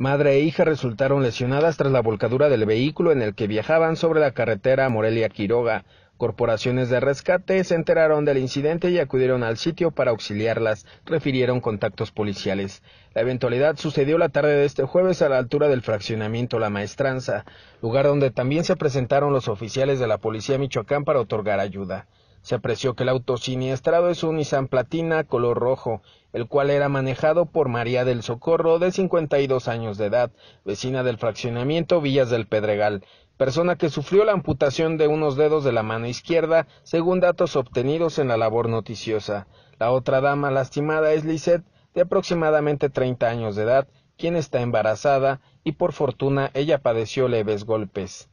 Madre e hija resultaron lesionadas tras la volcadura del vehículo en el que viajaban sobre la carretera Morelia-Quiroga. Corporaciones de rescate se enteraron del incidente y acudieron al sitio para auxiliarlas, refirieron contactos policiales. La eventualidad sucedió la tarde de este jueves a la altura del fraccionamiento La Maestranza, lugar donde también se presentaron los oficiales de la Policía Michoacán para otorgar ayuda. Se apreció que el auto siniestrado es un Nissan Platina color rojo, el cual era manejado por María del Socorro, de 52 años de edad, vecina del fraccionamiento Villas del Pedregal, persona que sufrió la amputación de unos dedos de la mano izquierda, según datos obtenidos en la labor noticiosa. La otra dama lastimada es Lisette, de aproximadamente 30 años de edad, quien está embarazada y por fortuna ella padeció leves golpes.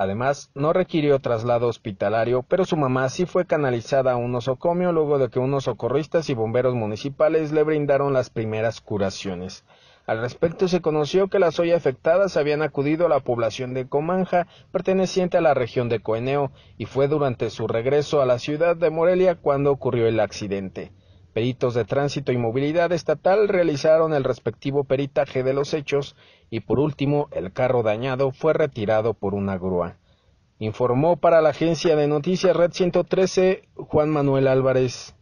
Además, no requirió traslado hospitalario, pero su mamá sí fue canalizada a un osocomio luego de que unos socorristas y bomberos municipales le brindaron las primeras curaciones. Al respecto se conoció que las hoy afectadas habían acudido a la población de Comanja, perteneciente a la región de Coeneo, y fue durante su regreso a la ciudad de Morelia cuando ocurrió el accidente. Peritos de Tránsito y Movilidad Estatal realizaron el respectivo peritaje de los hechos y por último el carro dañado fue retirado por una grúa. Informó para la agencia de noticias Red 113 Juan Manuel Álvarez.